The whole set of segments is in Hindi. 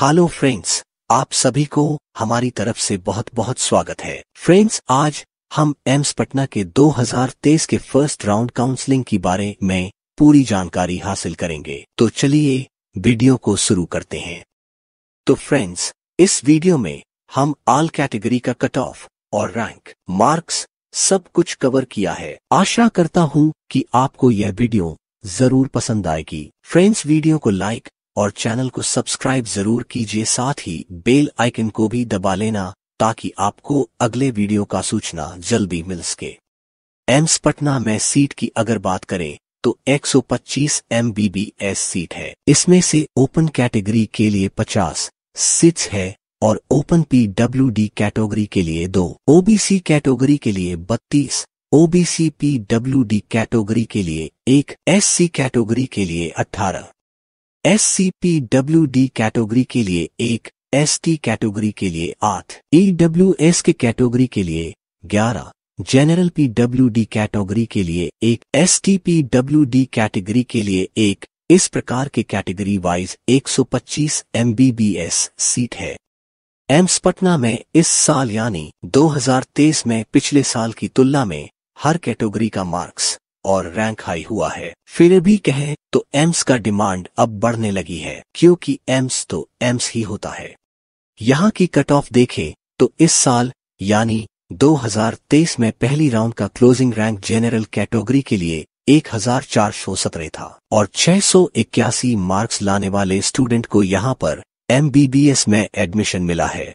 हेलो फ्रेंड्स आप सभी को हमारी तरफ से बहुत बहुत स्वागत है फ्रेंड्स आज हम एम्स पटना के 2023 के फर्स्ट राउंड काउंसलिंग के बारे में पूरी जानकारी हासिल करेंगे तो चलिए वीडियो को शुरू करते हैं तो फ्रेंड्स इस वीडियो में हम आल कैटेगरी का कट ऑफ और रैंक मार्क्स सब कुछ कवर किया है आशा करता हूँ कि आपको यह वीडियो जरूर पसंद आएगी फ्रेंड्स वीडियो को लाइक और चैनल को सब्सक्राइब जरूर कीजिए साथ ही बेल आइकन को भी दबा लेना ताकि आपको अगले वीडियो का सूचना जल्दी मिल सके एम्स पटना में सीट की अगर बात करें तो 125 एमबीबीएस सीट है इसमें से ओपन कैटेगरी के लिए 50 सीट्स है और ओपन पीडब्ल्यूडी कैटेगरी के लिए दो ओबीसी कैटेगरी के लिए 32 ओबीसी पीडब्ल्यूडी कैटेगरी के लिए एक एससी कैटेगरी के लिए 18 S C P W D category के लिए एक एस टी कैटेगरी के लिए आठ ई डब्ल्यू एस के कैटेगरी के लिए ग्यारह general P W D category के लिए एक S T P W D category के लिए एक इस प्रकार के कैटेगरी वाइज 125 एमबीबीएस सीट है एम्स पटना में इस साल यानी 2023 में पिछले साल की तुलना में हर कैटेगरी का मार्क्स और रैंक हाई हुआ है फिर भी कहें तो एम्स का डिमांड अब बढ़ने लगी है क्योंकि एम्स तो एम्स ही होता है यहाँ की कट ऑफ देखें तो इस साल यानी 2023 में पहली राउंड का क्लोजिंग रैंक जनरल कैटेगरी के लिए एक हजार चार सौ सत्रह था और छह सौ इक्यासी मार्क्स लाने वाले स्टूडेंट को यहाँ पर एम में एडमिशन मिला है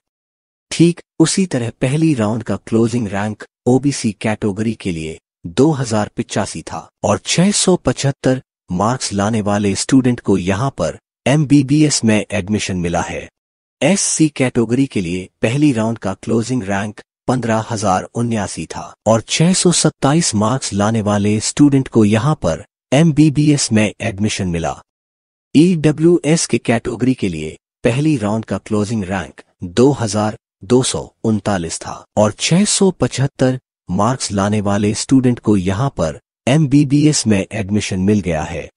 ठीक उसी तरह पहली राउंड का क्लोजिंग रैंक ओबीसी कैटेगरी के लिए दो हजार पिचासी था और छह मार्क्स लाने वाले स्टूडेंट को यहाँ पर एमबीबीएस में एडमिशन मिला है एस सी कैटेगरी के लिए पहली राउंड का क्लोजिंग रैंक पंद्रह हजार उन्यासी था और छह मार्क्स लाने वाले स्टूडेंट को यहाँ पर एमबीबीएस में एडमिशन मिला ईडब्ल्यूएस e के कैटेगरी के लिए पहली राउंड का क्लोजिंग रैंक दो हजार दो सौ उनतालीस था और पचहत्तर मार्क्स लाने वाले स्टूडेंट को यहां पर एमबीबीएस में एडमिशन मिल गया है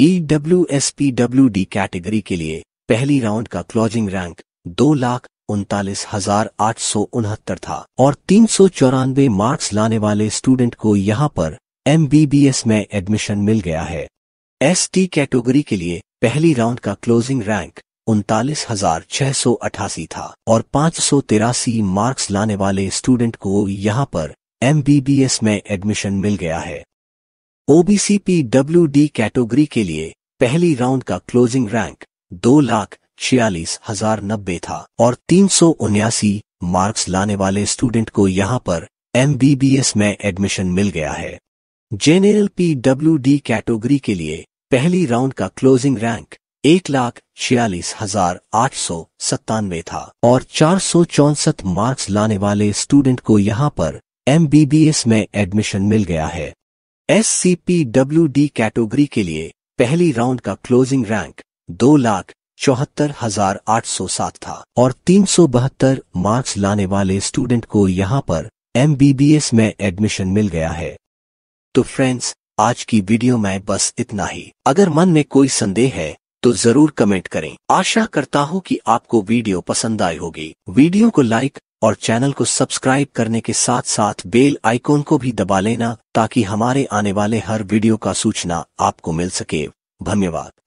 डी e कैटेगरी के लिए पहली राउंड का क्लोजिंग रैंक दो लाख उनतालीस हजार आठ सौ उनहत्तर था और तीन सौ चौरानवे मार्क्स लाने वाले स्टूडेंट को यहाँ पर एमबीबीएस में एडमिशन मिल गया है एसटी कैटेगरी के लिए पहली राउंड का क्लोजिंग रैंक उनतालीस हजार छह सौ अठासी था और पांच सौ तिरासी मार्क्स लाने वाले स्टूडेंट को यहाँ पर एमबीबीएस में एडमिशन मिल गया है ओबीसी डी कैटेगरी के लिए पहली राउंड का क्लोजिंग रैंक दो लाख छियालीस हजार नब्बे था और तीन सौ उन्यासी मार्क्स लाने वाले स्टूडेंट को यहाँ पर एमबीबीएस में एडमिशन मिल गया है जेनरल पीडब्ल्यूडी कैटेगरी के लिए पहली राउंड का क्लोजिंग रैंक एक लाख छियालीस हजार आठ सौ सत्तानवे था और चार सौ चौसठ मार्क्स लाने वाले स्टूडेंट को यहाँ पर एमबीबीएस में एडमिशन मिल गया है S C P W D category के लिए पहली राउंड का क्लोजिंग रैंक दो लाख चौहत्तर हजार आठ सौ सात था और तीन सौ बहत्तर मार्क्स लाने वाले स्टूडेंट को यहाँ पर एमबीबीएस में एडमिशन मिल गया है तो फ्रेंड्स आज की वीडियो में बस इतना ही अगर मन में कोई संदेह है तो जरूर कमेंट करें आशा करता हूँ कि आपको वीडियो पसंद आई होगी वीडियो को लाइक और चैनल को सब्सक्राइब करने के साथ साथ बेल आइकॉन को भी दबा लेना ताकि हमारे आने वाले हर वीडियो का सूचना आपको मिल सके धन्यवाद